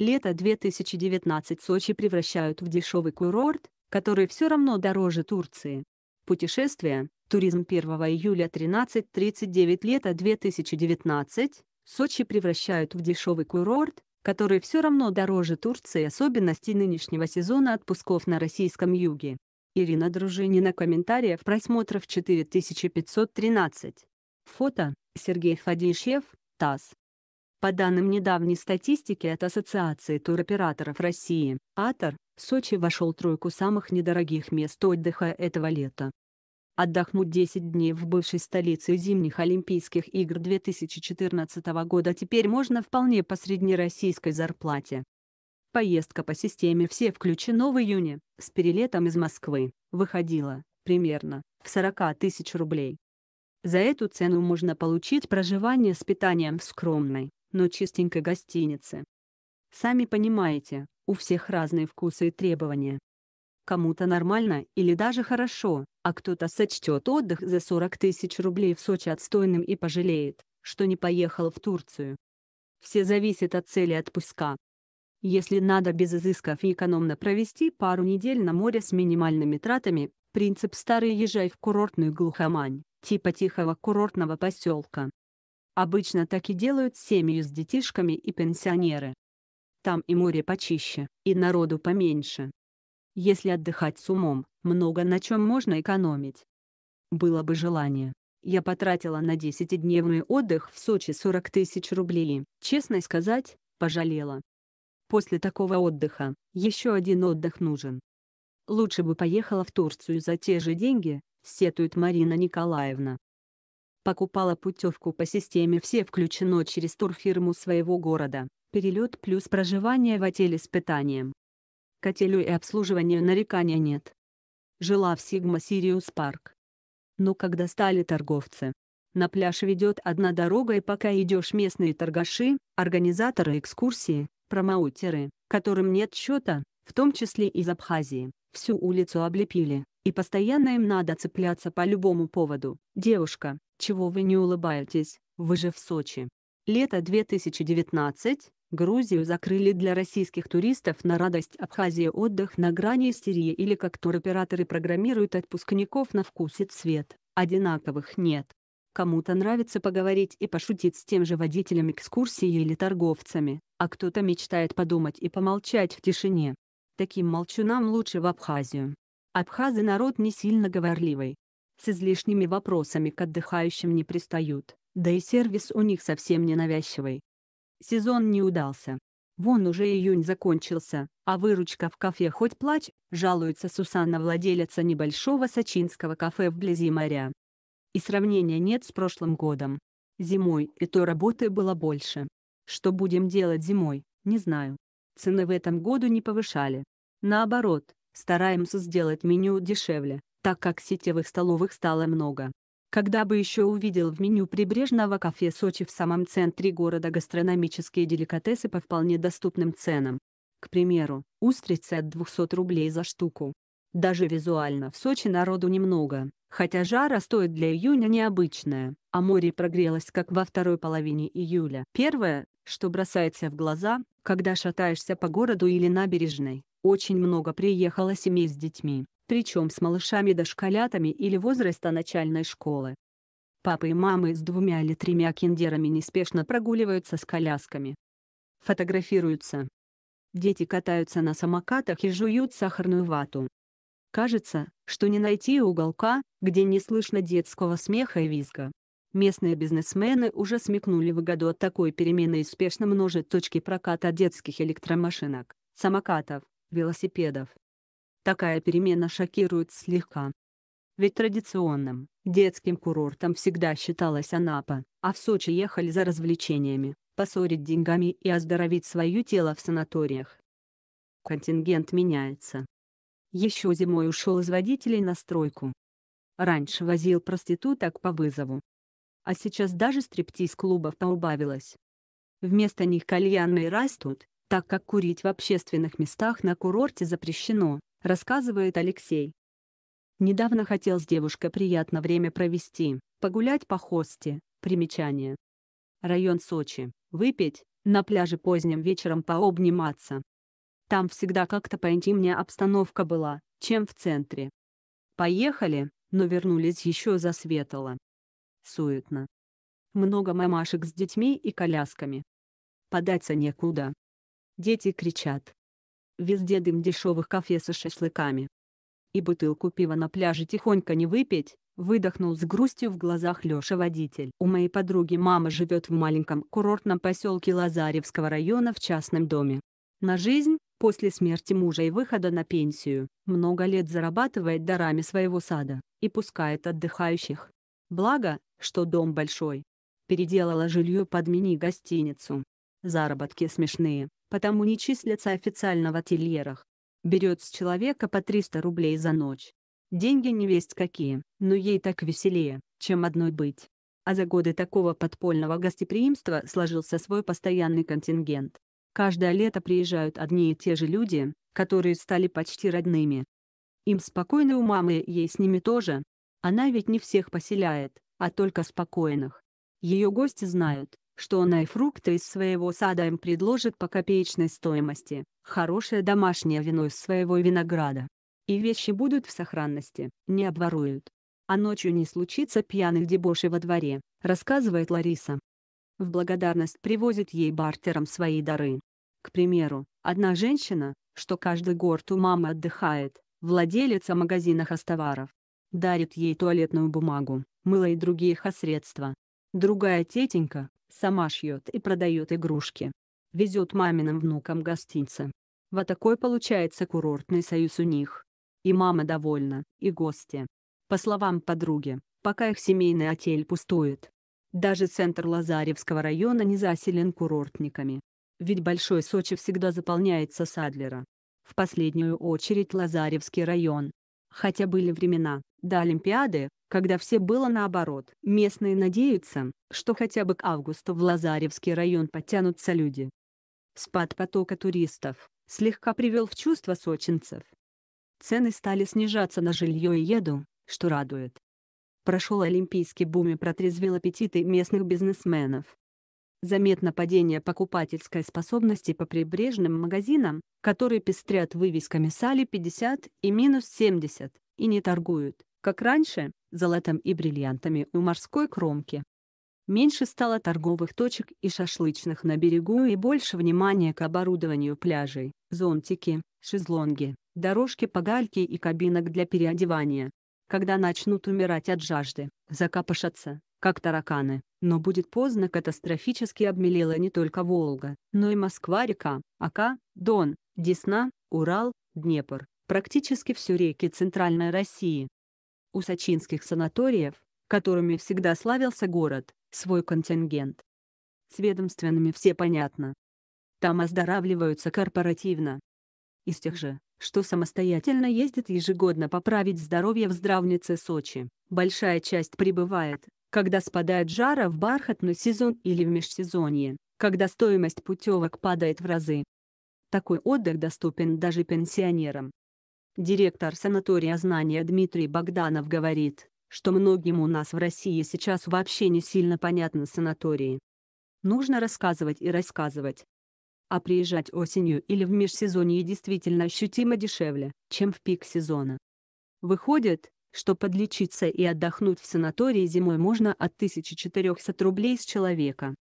Лето 2019 Сочи превращают в дешевый курорт, который все равно дороже Турции. Путешествие, туризм 1 июля 13.39 Лето 2019, Сочи превращают в дешевый курорт, который все равно дороже Турции особенностей нынешнего сезона отпусков на российском юге. Ирина Дружинина комментариев просмотров 4513. Фото Сергей Фадишев, ТАСС. По данным недавней статистики от Ассоциации туроператоров России, АТОР, Сочи вошел в тройку самых недорогих мест отдыха этого лета. Отдохнуть 10 дней в бывшей столице зимних Олимпийских игр 2014 года теперь можно вполне по среднероссийской зарплате. Поездка по системе «Все включено» в июне, с перелетом из Москвы, выходила, примерно, в 40 тысяч рублей. За эту цену можно получить проживание с питанием в скромной, но чистенькой гостиницы. Сами понимаете, у всех разные вкусы и требования. Кому-то нормально или даже хорошо, а кто-то сочтет отдых за 40 тысяч рублей в Сочи отстойным и пожалеет, что не поехал в Турцию. Все зависит от цели отпуска. Если надо без изысков и экономно провести пару недель на море с минимальными тратами, принцип старый езжай в курортную глухомань, типа тихого курортного поселка. Обычно так и делают семьи с детишками и пенсионеры. Там и море почище, и народу поменьше. Если отдыхать с умом, много на чем можно экономить. Было бы желание. Я потратила на 10-дневный отдых в Сочи 40 тысяч рублей, честно сказать, пожалела. После такого отдыха, еще один отдых нужен. Лучше бы поехала в Турцию за те же деньги, сетует Марина Николаевна. Покупала путевку по системе «Все включено» через турфирму своего города. Перелет плюс проживание в отеле с питанием. К отелю и обслуживанию нарекания нет. Жила в Сигма Сириус Парк. Но когда стали торговцы, на пляж ведет одна дорога и пока идешь местные торгаши, организаторы экскурсии, промоутеры, которым нет счета, в том числе из Абхазии, всю улицу облепили, и постоянно им надо цепляться по любому поводу. Девушка, чего вы не улыбаетесь, вы же в Сочи. Лето 2019, Грузию закрыли для российских туристов на радость Абхазии отдых на грани истерии или как туроператоры программируют отпускников на вкус и цвет, одинаковых нет. Кому-то нравится поговорить и пошутить с тем же водителем экскурсии или торговцами, а кто-то мечтает подумать и помолчать в тишине. Таким молчунам лучше в Абхазию. Абхазы народ не сильно говорливый, с излишними вопросами к отдыхающим не пристают, да и сервис у них совсем не навязчивый. Сезон не удался. Вон уже июнь закончился, а выручка в кафе хоть плачь, жалуется Сусанна владелица небольшого сочинского кафе вблизи моря. И сравнения нет с прошлым годом. Зимой и то работы было больше. Что будем делать зимой, не знаю. Цены в этом году не повышали. Наоборот, стараемся сделать меню дешевле, так как сетевых столовых стало много. Когда бы еще увидел в меню прибрежного кафе Сочи в самом центре города гастрономические деликатесы по вполне доступным ценам. К примеру, устрицы от 200 рублей за штуку. Даже визуально в Сочи народу немного, хотя жара стоит для июня необычная, а море прогрелось как во второй половине июля. Первое, что бросается в глаза, когда шатаешься по городу или набережной, очень много приехало семей с детьми, причем с малышами-дошколятами или возраста начальной школы. Папы и мамы с двумя или тремя киндерами неспешно прогуливаются с колясками. Фотографируются. Дети катаются на самокатах и жуют сахарную вату. Кажется, что не найти уголка, где не слышно детского смеха и визга. Местные бизнесмены уже смекнули в году от такой перемены и спешно множат точки проката детских электромашинок, самокатов, велосипедов, Такая перемена шокирует слегка. Ведь традиционным, детским курортом всегда считалась Анапа, а в Сочи ехали за развлечениями, поссорить деньгами и оздоровить свое тело в санаториях. Контингент меняется. Еще зимой ушел из водителей на стройку. Раньше возил проституток по вызову. А сейчас даже стриптиз-клубов поубавилось. Вместо них кальянные растут, так как курить в общественных местах на курорте запрещено рассказывает Алексей. Недавно хотел с девушкой приятно время провести, погулять по хосте, примечание. Район Сочи, выпить, на пляже поздним вечером пообниматься. Там всегда как-то поинтимнее обстановка была, чем в центре. Поехали, но вернулись еще засветало. Суетно. Много мамашек с детьми и колясками. Податься некуда. Дети кричат, везде дым дешевых кафе со шашлыками. И бутылку пива на пляже тихонько не выпить, выдохнул с грустью в глазах Лёша водитель. У моей подруги мама живет в маленьком курортном поселке Лазаревского района в частном доме. На жизнь, после смерти мужа и выхода на пенсию, много лет зарабатывает дарами своего сада и пускает отдыхающих. Благо, что дом большой. Переделала жилье под мини-гостиницу, Заработки смешные, потому не числятся официально в ательерах. Берет с человека по 300 рублей за ночь. Деньги не весть какие, но ей так веселее, чем одной быть. А за годы такого подпольного гостеприимства сложился свой постоянный контингент. Каждое лето приезжают одни и те же люди, которые стали почти родными. Им спокойно у мамы, ей с ними тоже. Она ведь не всех поселяет, а только спокойных. Ее гости знают, что она и фрукты из своего сада им предложит по копеечной стоимости, хорошее домашнее вино из своего винограда. И вещи будут в сохранности, не обворуют. А ночью не случится пьяных дебошей во дворе, рассказывает Лариса. В благодарность привозит ей бартером свои дары. К примеру, одна женщина, что каждый год у мамы отдыхает, владелица магазина хостоваров, дарит ей туалетную бумагу, мыло и другие хосредства. Другая тетенька, Сама шьет и продает игрушки. Везет маминым внукам гостинцы. Вот такой получается курортный союз у них. И мама довольна, и гости. По словам подруги, пока их семейный отель пустует. Даже центр Лазаревского района не заселен курортниками. Ведь Большой Сочи всегда заполняется Садлера. В последнюю очередь Лазаревский район. Хотя были времена, до Олимпиады, когда все было наоборот. Местные надеются, что хотя бы к августу в Лазаревский район подтянутся люди. Спад потока туристов слегка привел в чувство сочинцев. Цены стали снижаться на жилье и еду, что радует. Прошел олимпийский бум и протрезвел аппетиты местных бизнесменов. Заметно падение покупательской способности по прибрежным магазинам, которые пестрят вывесками сали 50 и минус 70, и не торгуют, как раньше, золотом и бриллиантами у морской кромки. Меньше стало торговых точек и шашлычных на берегу и больше внимания к оборудованию пляжей, зонтики, шезлонги, дорожки по гальке и кабинок для переодевания. Когда начнут умирать от жажды, закапошатся, как тараканы, но будет поздно катастрофически обмелела не только Волга, но и Москва-река, Ака, Дон, Десна, Урал, Днепр, практически все реки Центральной России у сочинских санаториев, которыми всегда славился город, свой контингент. С ведомственными все понятно. Там оздоравливаются корпоративно. Из тех же, что самостоятельно ездят ежегодно поправить здоровье в здравнице Сочи, большая часть прибывает, когда спадает жара в бархатный сезон или в межсезонье, когда стоимость путевок падает в разы. Такой отдых доступен даже пенсионерам. Директор санатория знания Дмитрий Богданов говорит, что многим у нас в России сейчас вообще не сильно понятно санатории. Нужно рассказывать и рассказывать. А приезжать осенью или в межсезонье действительно ощутимо дешевле, чем в пик сезона. Выходит, что подлечиться и отдохнуть в санатории зимой можно от 1400 рублей с человека.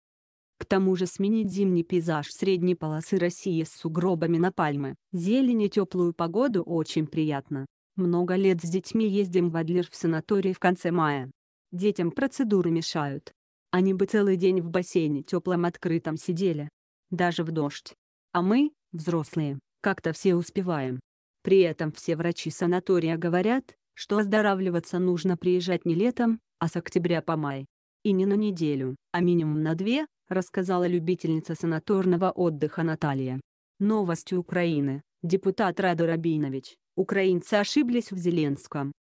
К тому же сменить зимний пейзаж средней полосы России с сугробами на пальмы, зелень и теплую погоду очень приятно. Много лет с детьми ездим в Адлер в санаторий в конце мая. Детям процедуры мешают. Они бы целый день в бассейне теплом открытом сидели. Даже в дождь. А мы, взрослые, как-то все успеваем. При этом все врачи санатория говорят, что оздоравливаться нужно приезжать не летом, а с октября по май. И не на неделю, а минимум на две, рассказала любительница санаторного отдыха Наталья. Новости Украины. Депутат Радо Рабинович. Украинцы ошиблись в Зеленском.